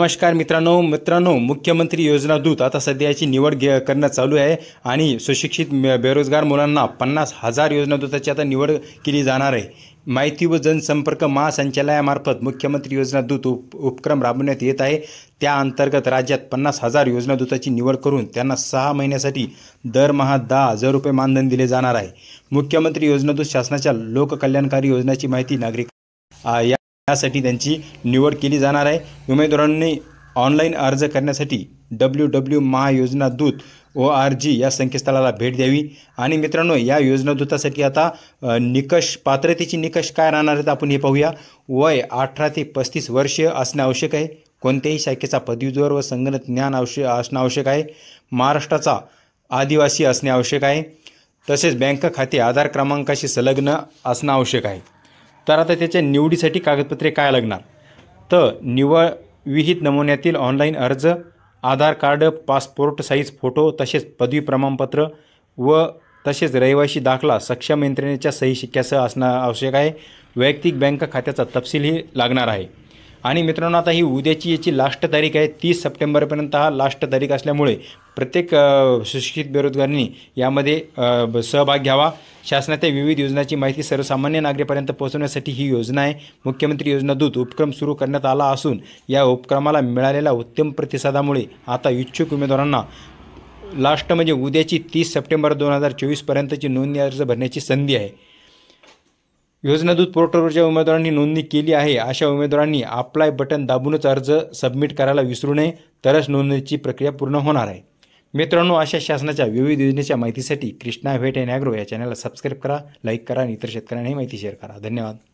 नमस्कार मित्रांनो मित्रांनो मुख्यमंत्री योजना दूत आता सध्याची निवड घे करणं चालू आहे आणि सुशिक्षित बेरोजगार मुलांना पन्नास हजार योजना दूताची आता निवड केली जाणार आहे माहिती व जनसंपर्क महासंचालयामार्फत मुख्यमंत्री योजना दूत उप उपक्रम राबवण्यात येत आहे त्या अंतर्गत राज्यात पन्नास हजार योजना दूताची निवड करून त्यांना सहा महिन्यासाठी दरमहा दहा हजार रुपये मानधन दिले जाणार आहे मुख्यमंत्री योजना दूत शासनाच्या लोककल्याणकारी योजनाची माहिती नागरिक या यासाठी त्यांची निवड केली जाणार आहे उमेदवारांनी ऑनलाईन अर्ज करण्यासाठी डब्ल्यू डब्ल्यू महायोजना दूत ओ आर जी या संकेतस्थळाला भेट द्यावी आणि मित्रांनो या योजना दूतासाठी आता निकष पात्रतेची निकष काय राहणार आहेत आपण हे पाहूया वय अठरा ते पस्तीस वर्ष असणे आवश्यक आहे कोणत्याही शाखेचा पदवीधर व संगणक ज्ञान आवश्यक असणं आवश्यक आहे महाराष्ट्राचा आदिवासी असणे आवश्यक आहे तसेच बँक खाते आधार क्रमांकाशी संलग्न असणं आवश्यक आहे तर आता त्याच्या निवडीसाठी कागदपत्रे काय लागणार तर निवळ विहित नमुन्यातील ऑनलाईन अर्ज Aadhaar card passport size photo तसेच पदवी प्रमाणपत्र व तसेच रहिवाशी दाखला सक्षम यंत्रणेच्या सही शिक्क्यासह असणं आवश्यक आहे वैयक्तिक बँक खात्याचा तपशीलही लागणार आहे आणि मित्रांनो आता ही उद्याची याची लास्ट तारीख आहे तीस सप्टेंबरपर्यंत हा लास्ट तारीख असल्यामुळे प्रत्येक सुशिक्षित बेरोजगारांनी यामध्ये सहभाग घ्यावा शासनाच्या विविध योजनांची माहिती सर्वसामान्य नागरिकांपर्यंत पोहोचवण्यासाठी ही योजना आहे मुख्यमंत्री योजना दूत उपक्रम सुरू करण्यात आला असून या उपक्रमाला मिळालेल्या उत्तम प्रतिसादामुळे आता इच्छुक उमेदवारांना लास्ट म्हणजे उद्याची तीस सप्टेंबर दोन हजार चोवीसपर्यंतची नोंदणी अर्ज भरण्याची संधी आहे योजनादूत पोर्टलवरच्या उमेदवारांनी नोंदणी केली आहे अशा उमेदवारांनी अप्लाय बटन दाबूनच अर्ज सबमिट करायला विसरू नये तरच नोंदणीची प्रक्रिया पूर्ण होणार आहे मित्रांनो अशा शासनाच्या विविध योजनेच्या माहितीसाठी कृष्णा भेट एन ॲग्रो या चॅनलला सबस्क्राईब करा लाईक करा आणि इतर शेतकऱ्यांनाही माहिती शेअर करा धन्यवाद